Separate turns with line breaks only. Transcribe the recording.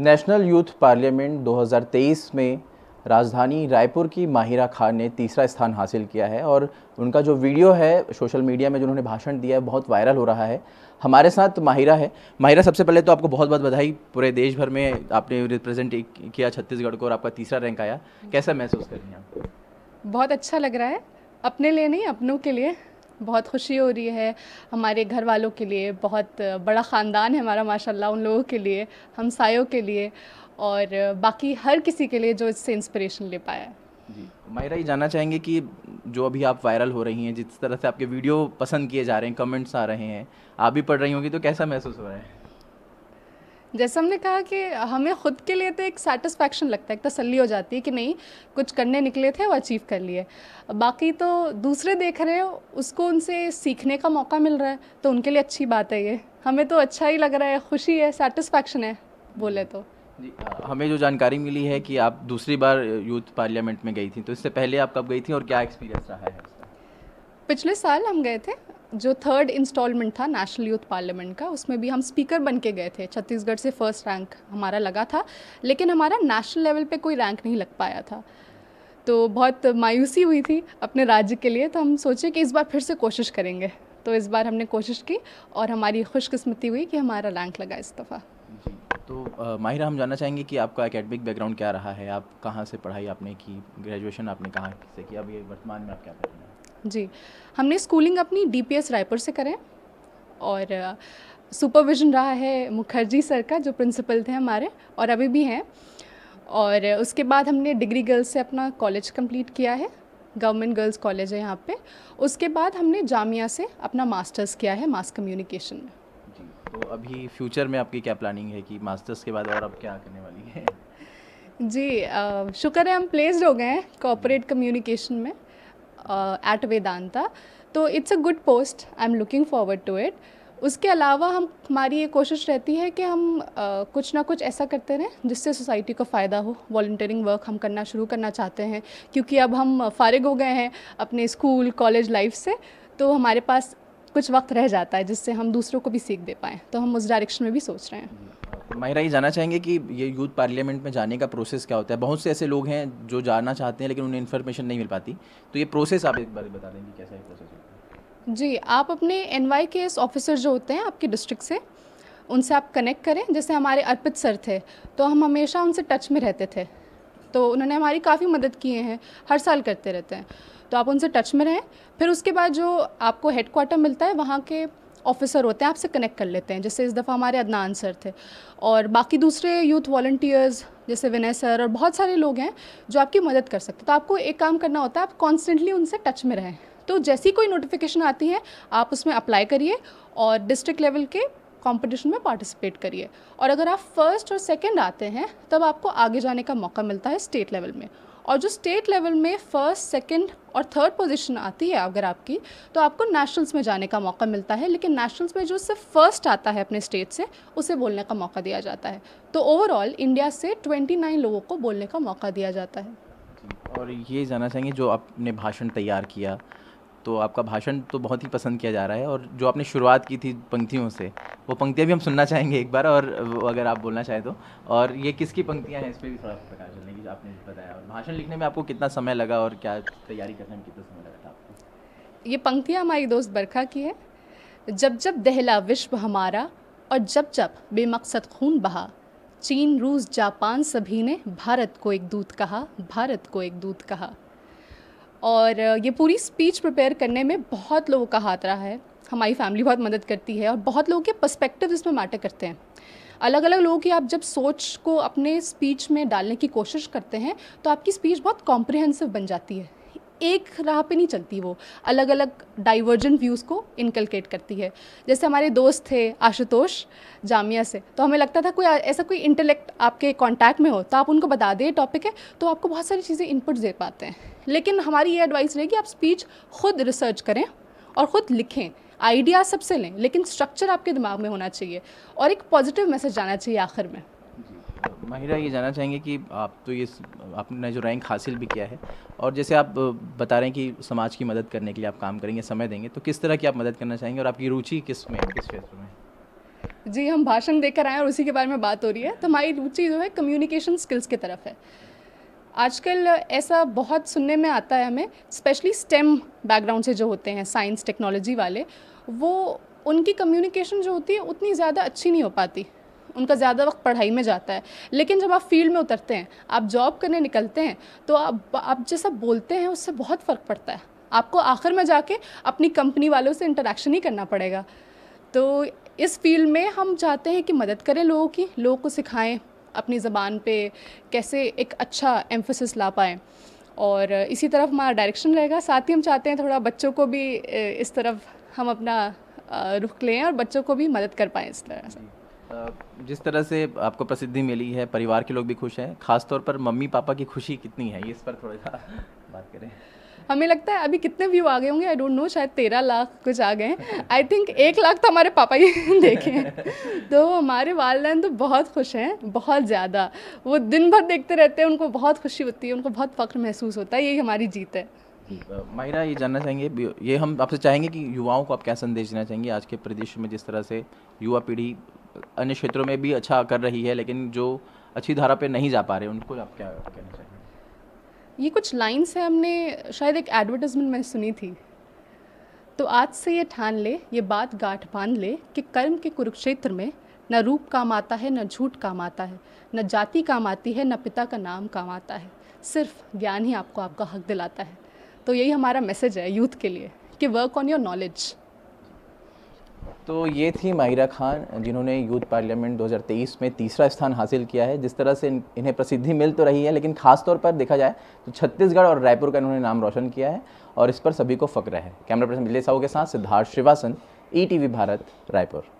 national youth parliament 2023 में राजधानी रायपुर की माहिरा खान ने तीसरा स्थान हासिल किया है और उनका जो वीडियो है सोशल मीडिया में जो उन्होंने भाषण दिया है बहुत वायरल हो रहा है हमारे साथ माहिरा है माहिरा सबसे पहले तो आपको बहुत बहुत बधाई पूरे देश भर में आपने रिप्रेजेंट किया छत्तीसगढ़ को और आपका तीसरा रैंक आया कैसा महसूस कर रही हैं आप
बहुत अच्छा लग रहा है अपने लिए नहीं अपनों के लिए बहुत खुशी हो रही है हमारे घर वालों के लिए बहुत बड़ा ख़ानदान है हमारा माशाल्लाह उन लोगों के लिए हमसायों के लिए और बाकी हर किसी के लिए जो इससे इंस्पिरेशन ले पाया है
जी मायरा ये जानना चाहेंगे कि जो अभी आप वायरल हो रही हैं जिस तरह से आपके वीडियो पसंद किए जा रहे हैं कमेंट्स आ रहे हैं आप भी पढ़ रही होंगी तो कैसा महसूस हो रहा है
जैसे हमने कहा कि हमें खुद के लिए तो एक सेटिस्फैक्शन लगता है एक तसली हो जाती है कि नहीं कुछ करने निकले थे वो अचीव कर लिए बाकी तो दूसरे देख रहे हो उसको उनसे सीखने का मौका मिल रहा है तो उनके लिए अच्छी बात है ये हमें तो अच्छा ही लग रहा है खुशी है सेटिस्फैक्शन है बोले तो
जी हमें जो जानकारी मिली है कि आप दूसरी बार यूथ पार्लियामेंट में गई थी तो इससे पहले आप कब गई थी और क्या एक्सपीरियंस रहा है
पिछले साल हम गए थे जो थर्ड इंस्टॉलमेंट था नेशनल यूथ पार्लियामेंट का उसमें भी हम स्पीकर बन के गए थे छत्तीसगढ़ से फर्स्ट रैंक हमारा लगा था लेकिन हमारा नेशनल लेवल पे कोई रैंक नहीं लग पाया था तो बहुत मायूसी हुई थी अपने राज्य के लिए तो हम सोचे कि इस बार फिर से कोशिश करेंगे तो इस बार हमने कोशिश की और हमारी खुशकस्मती हुई कि हमारा रैंक लगा इस दफ़ा
तो माहिरा हम जानना चाहेंगे कि आपका एकेडमिक बैकग्राउंड क्या रहा है आप कहाँ से पढ़ाई आपने की ग्रेजुएशन आपने कहाँ से की अब ये वर्तमान में आप क्या कर रहे हैं
जी हमने स्कूलिंग अपनी डीपीएस रायपुर से करें और सुपरविजन रहा है मुखर्जी सर का जो प्रिंसिपल थे हमारे और अभी भी हैं और उसके बाद हमने डिग्री गर्ल्स से अपना कॉलेज कंप्लीट किया है गवर्नमेंट गर्ल्स कॉलेज है यहाँ पे उसके बाद हमने जामिया से अपना मास्टर्स किया है मास कम्युनिकेशन में
तो अभी फ्यूचर में आपकी क्या प्लानिंग है कि मास्टर्स के बाद और अब क्या करने वाली है
जी शुक्र है हम प्लेस्ड हो गए हैं कॉपोरेट कम्युनिकेशन में एट uh, वेदांता तो it's a good post I am looking forward to it उसके अलावा हम हमारी ये कोशिश रहती है कि हम आ, uh, कुछ ना कुछ ऐसा करते रहें जिससे सोसाइटी को फ़ायदा हो वॉल्टियरिंग वर्क हम करना शुरू करना चाहते हैं क्योंकि अब हम फारिग हो गए हैं अपने स्कूल कॉलेज लाइफ से तो हमारे पास कुछ वक्त रह जाता है जिससे हम दूसरों को भी सीख दे पाएँ तो हम उस डायरेक्शन में भी सोच रहे हैं
माहिरा ये जाना चाहेंगे कि ये यूथ पार्लियामेंट में जाने का प्रोसेस क्या होता है बहुत से ऐसे लोग हैं जो जाना चाहते हैं लेकिन उन्हें इन्फॉर्मेशन नहीं मिल पाती तो ये प्रोसेस आप एक बार बता देंगे कैसा है
जी आप अपने एन के एस ऑफिसर जो होते हैं आपके डिस्ट्रिक्ट से उनसे आप कनेक्ट करें जैसे हमारे अर्पित सर थे तो हम हमेशा उनसे टच में रहते थे तो उन्होंने हमारी काफ़ी मदद किए हैं हर साल करते रहते हैं तो आप उनसे टच में रहें फिर उसके बाद जो आपको हेडकोार्टर मिलता है वहाँ के ऑफिसर होते हैं आपसे कनेक्ट कर लेते हैं जैसे इस दफ़ा हमारे अदनान सर थे और बाकी दूसरे यूथ वॉल्टियर्स जैसे विनय सर और बहुत सारे लोग हैं जो आपकी मदद कर सकते हैं तो आपको एक काम करना होता है आप कॉन्स्टेंटली उनसे टच में रहें तो जैसी कोई नोटिफिकेशन आती है आप उसमें अप्लाई करिए और डिस्ट्रिक्ट लेवल के कंपटीशन में पार्टिसिपेट करिए और अगर आप फर्स्ट और सेकंड आते हैं तब आपको आगे जाने का मौका मिलता है स्टेट लेवल में और जो स्टेट लेवल में फर्स्ट सेकंड और थर्ड पोजीशन आती है अगर आपकी तो आपको नेशनल्स में जाने का मौका मिलता है लेकिन नेशनल्स में जो सिर्फ फर्स्ट आता है अपने स्टेट से उसे बोलने का मौका दिया जाता है तो ओवरऑल इंडिया से ट्वेंटी लोगों को बोलने का मौका दिया जाता है
और ये जानना चाहेंगे जो आपने भाषण तैयार किया तो आपका भाषण तो बहुत ही पसंद किया जा रहा है और जो आपने शुरुआत की थी पंक्तियों से वो पंक्तियाँ भी हम सुनना चाहेंगे एक बार और अगर आप बोलना चाहें तो और ये किसकी पंक्तियाँ हैं इस पर भी थोड़ा प्रकाश चलने की आपने बताया और भाषण लिखने में आपको कितना समय लगा और क्या तैयारी करने में कितना समय लगा था आपको
ये पंक्तियाँ हमारी दोस्त बरखा की है जब जब दहला विश्व हमारा और जब जब बेमकसद खून बहा चीन रूस जापान सभी ने भारत को एक दूत कहा भारत को एक दूत कहा और ये पूरी स्पीच प्रिपेयर करने में बहुत लोगों का हाथ रहा है हमारी फैमिली बहुत मदद करती है और बहुत लोगों के पर्सपेक्टिव इसमें मैटर करते हैं अलग अलग लोगों की आप जब सोच को अपने स्पीच में डालने की कोशिश करते हैं तो आपकी स्पीच बहुत कॉम्प्रिहेंसिव बन जाती है एक राह पे नहीं चलती वो अलग अलग डाइवर्जेंट व्यूज़ को इनकलकेट करती है जैसे हमारे दोस्त थे आशुतोष जामिया से तो हमें लगता था कोई ऐसा कोई इंटेलेक्ट आपके कांटेक्ट में हो तो आप उनको बता दें टॉपिक है तो आपको बहुत सारी चीज़ें इनपुट दे पाते हैं लेकिन हमारी ये एडवाइस रहेगी आप स्पीच खुद रिसर्च करें और ख़ुद लिखें आइडिया सबसे लें लेकिन स्ट्रक्चर आपके दिमाग में होना चाहिए और एक पॉजिटिव मैसेज आना चाहिए आखिर में
माहिरा ये जानना चाहेंगे कि आप तो ये आपने जो रैंक हासिल भी किया है और जैसे आप बता रहे हैं कि समाज की मदद करने के लिए आप काम करेंगे समय देंगे तो किस तरह की आप मदद करना चाहेंगे और आपकी रुचि किस में किस क्षेत्र में
जी हम भाषण देकर आए और उसी के बारे में बात हो रही है तो हमारी रुचि जो है कम्युनिकेशन स्किल्स की तरफ है आजकल ऐसा बहुत सुनने में आता है हमें स्पेशली स्टेम बैकग्राउंड से जो होते हैं साइंस टेक्नोलॉजी वाले वो उनकी कम्युनिकेशन जो होती है उतनी ज़्यादा अच्छी नहीं हो पाती उनका ज़्यादा वक्त पढ़ाई में जाता है लेकिन जब आप फील्ड में उतरते हैं आप जॉब करने निकलते हैं तो आप आप जैसा बोलते हैं उससे बहुत फ़र्क पड़ता है आपको आखिर में जाके अपनी कंपनी वालों से इंटरेक्शन ही करना पड़ेगा तो इस फील्ड में हम चाहते हैं कि मदद करें लोगों की लोगों को सिखाएं अपनी ज़बान पे कैसे एक अच्छा एम्फोसिस ला पाएँ और इसी तरफ हमारा डायरेक्शन रहेगा साथ ही हम चाहते हैं थोड़ा बच्चों को भी इस तरफ हम अपना रुख लें और बच्चों को भी मदद कर पाएँ इस तरह से
जिस तरह से आपको प्रसिद्धि मिली है परिवार के लोग भी खुश हैं खासतौर पर मम्मी पापा की खुशी कितनी है इस पर थोड़ा सा बात करें
हमें लगता है अभी कितने व्यू आ गए होंगे आई डोंट नो शायद तेरह लाख कुछ आ गए आई थिंक एक लाख तो हमारे पापा ही देखे तो हमारे वालदेन तो बहुत खुश हैं बहुत ज़्यादा वो दिन भर देखते रहते हैं उनको बहुत खुशी होती है उनको बहुत फ़ख्र महसूस होता है यही हमारी जीत है
मायरा ये जानना चाहेंगे ये हम आपसे चाहेंगे कि युवाओं को आप क्या संदेश देना चाहेंगे आज के प्रदेश में जिस तरह से युवा पीढ़ी अन्य क्षेत्रों में भी अच्छा कर रही है लेकिन जो अच्छी धारा पे नहीं जा पा रहे उनको आप क्या कहना चाहिए
ये कुछ लाइन्स हैं हमने शायद एक एडवर्टीजमेंट में सुनी थी तो आज से ये ठान ले ये बात गांठ बांध ले कि कर्म के कुरुक्षेत्र में न रूप काम आता है न झूठ काम आता है न जाति काम आती है न पिता का नाम काम आता है सिर्फ ज्ञान ही आपको आपका हक दिलाता है तो यही हमारा मैसेज है यूथ के लिए कि वर्क ऑन योर नॉलेज
तो ये थी माहिरा खान जिन्होंने यूथ पार्लियामेंट 2023 में तीसरा स्थान हासिल किया है जिस तरह से इन्हें प्रसिद्धि मिल तो रही है लेकिन ख़ास तौर पर देखा जाए तो छत्तीसगढ़ और रायपुर का इन्होंने नाम रोशन किया है और इस पर सभी को फ़क्र है कैमरा पर्सन विजय साहू के साथ सिद्धार्थ श्रीवासन ई भारत रायपुर